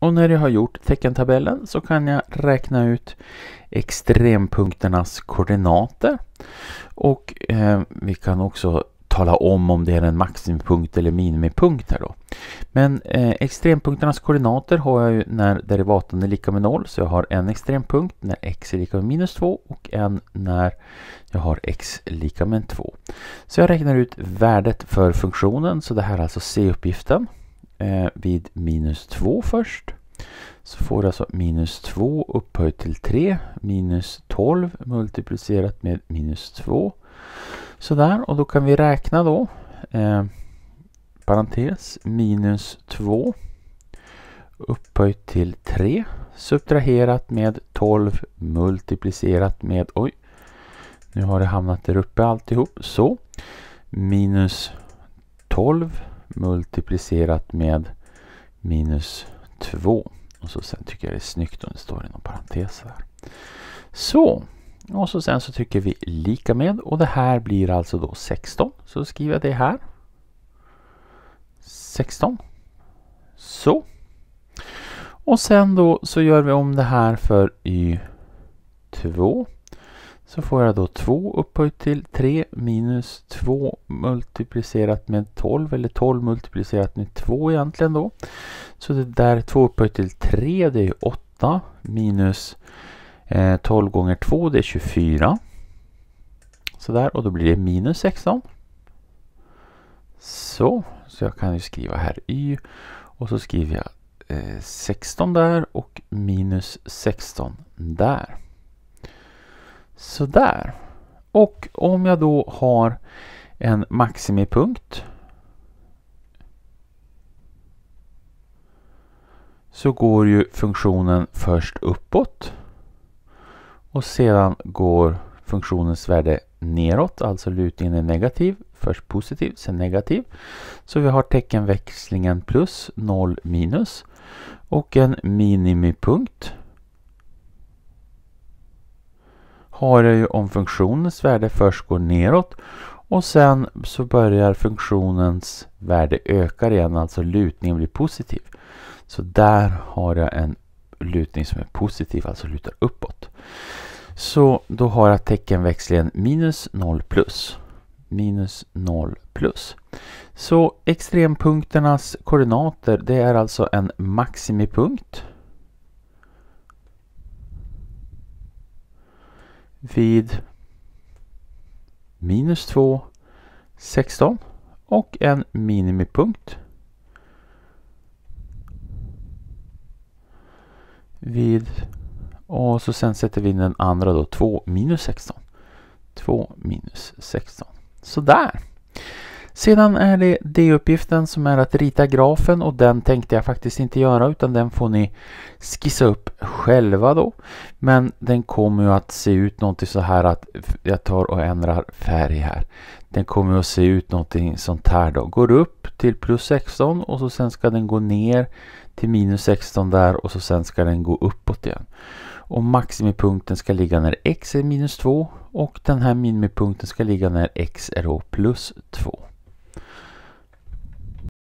Och när jag har gjort teckentabellen så kan jag räkna ut extrempunkternas koordinater. Och eh, vi kan också tala om om det är en maximipunkt eller minimipunkt här då. Men eh, extrempunkternas koordinater har jag ju när derivatan är lika med noll, så jag har en extrempunkt när x är lika med minus 2 och en när jag har x lika med 2. Så jag räknar ut värdet för funktionen, så det här är alltså C-uppgiften. Eh, vid minus 2 först. Så får du alltså minus 2 upphöjt till 3 minus 12 multiplicerat med minus 2. Sådär, och då kan vi räkna då. Eh, parentes minus 2 upphöjt till 3 subtraherat med 12 multiplicerat med, oj, nu har det hamnat där uppe alltihop. Så, minus 12 multiplicerat med minus 2. Och så sen tycker jag det är snyggt om det står inom parentes här. Så, och så sen så trycker vi lika med och det här blir alltså då 16. Så skriver jag det här. 16. Så. Och sen då så gör vi om det här för y2 så får jag då 2 upphöjt till 3 minus 2 multiplicerat med 12 eller 12 multiplicerat med 2 egentligen då. Så det där 2 upphöjt till 3 det är 8 minus 12 eh, gånger 2 det är 24. Sådär och då blir det minus 16. Så, så jag kan ju skriva här y och så skriver jag 16 eh, där och minus 16 där. Sådär. Och om jag då har en maximipunkt så går ju funktionen först uppåt och sedan går funktionens värde neråt, alltså lutningen är negativ, först positiv, sen negativ. Så vi har teckenväxlingen plus 0 minus och en minimipunkt har jag ju om funktionens värde först går neråt och sen så börjar funktionens värde öka igen, alltså lutningen blir positiv. Så där har jag en lutning som är positiv, alltså lutar uppåt. Så då har jag teckenväxlingen minus 0 plus. Minus 0 plus. Så extrempunkternas koordinater det är alltså en maximipunkt vid minus 2, 16 och en minimipunkt vid och så sen sätter vi in den andra då 2 minus 16. 2 minus 16. Sådär. Sedan är det D-uppgiften som är att rita grafen och den tänkte jag faktiskt inte göra utan den får ni skissa upp själva då. Men den kommer ju att se ut någonting så här att jag tar och ändrar färg här. Den kommer att se ut någonting sånt här då. Går upp till plus 16 och så sen ska den gå ner till minus 16 där och så sen ska den gå uppåt igen. Och maximipunkten ska ligga när x är minus 2 och den här minimipunkten ska ligga när x är plus 2.